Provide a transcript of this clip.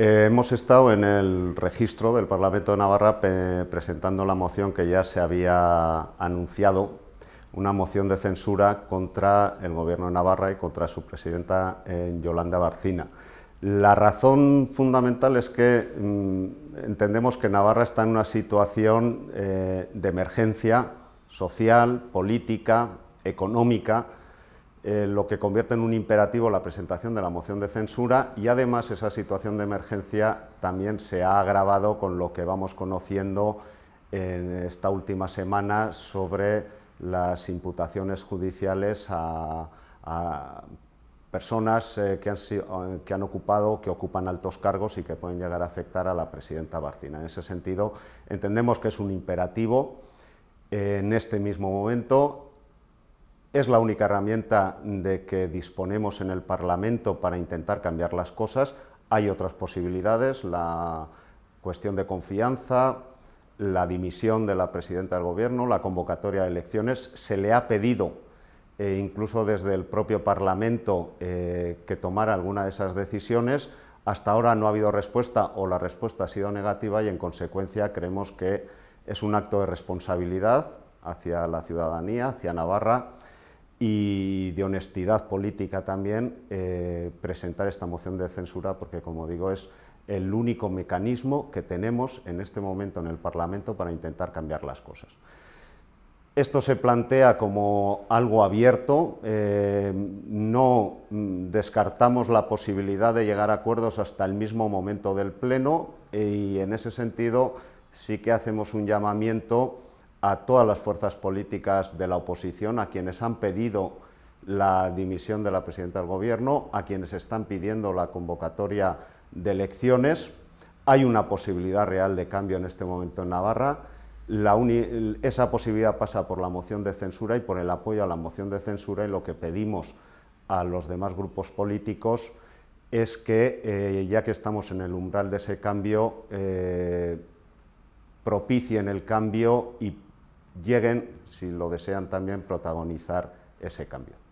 Eh, hemos estado en el registro del Parlamento de Navarra presentando la moción que ya se había anunciado, una moción de censura contra el Gobierno de Navarra y contra su presidenta eh, Yolanda Barcina. La razón fundamental es que mm, entendemos que Navarra está en una situación eh, de emergencia social, política, económica, eh, lo que convierte en un imperativo la presentación de la moción de censura y además esa situación de emergencia también se ha agravado con lo que vamos conociendo en esta última semana sobre las imputaciones judiciales a, personas eh, eh, que, han ocupado, que ocupan altos cargos y que pueden llegar a afectar a la presidenta Barcina. En ese sentido, entendemos que es un imperativo en este mismo momento es la única herramienta de que disponemos en el Parlamento para intentar cambiar las cosas. Hay otras posibilidades, la cuestión de confianza, la dimisión de la presidenta del Gobierno, la convocatoria de elecciones. Se le ha pedido, e incluso desde el propio Parlamento, eh, que tomara alguna de esas decisiones. Hasta ahora no ha habido respuesta o la respuesta ha sido negativa y en consecuencia creemos que es un acto de responsabilidad hacia la ciudadanía, hacia Navarra, y de honestidad política también eh, presentar esta moción de censura porque, como digo, es el único mecanismo que tenemos en este momento en el Parlamento para intentar cambiar las cosas. Esto se plantea como algo abierto, eh, no mm, descartamos la posibilidad de llegar a acuerdos hasta el mismo momento del Pleno y en ese sentido sí que hacemos un llamamiento a todas las fuerzas políticas de la oposición, a quienes han pedido la dimisión de la presidenta del Gobierno, a quienes están pidiendo la convocatoria de elecciones. Hay una posibilidad real de cambio en este momento en Navarra. esa posibilidad pasa por la moción de censura y por el apoyo a la moción de censura y lo que pedimos a los demás grupos políticos es que, eh, ya que estamos en el umbral de ese cambio, eh, propicien el cambio y lleguen, si lo desean también, protagonizar ese cambio.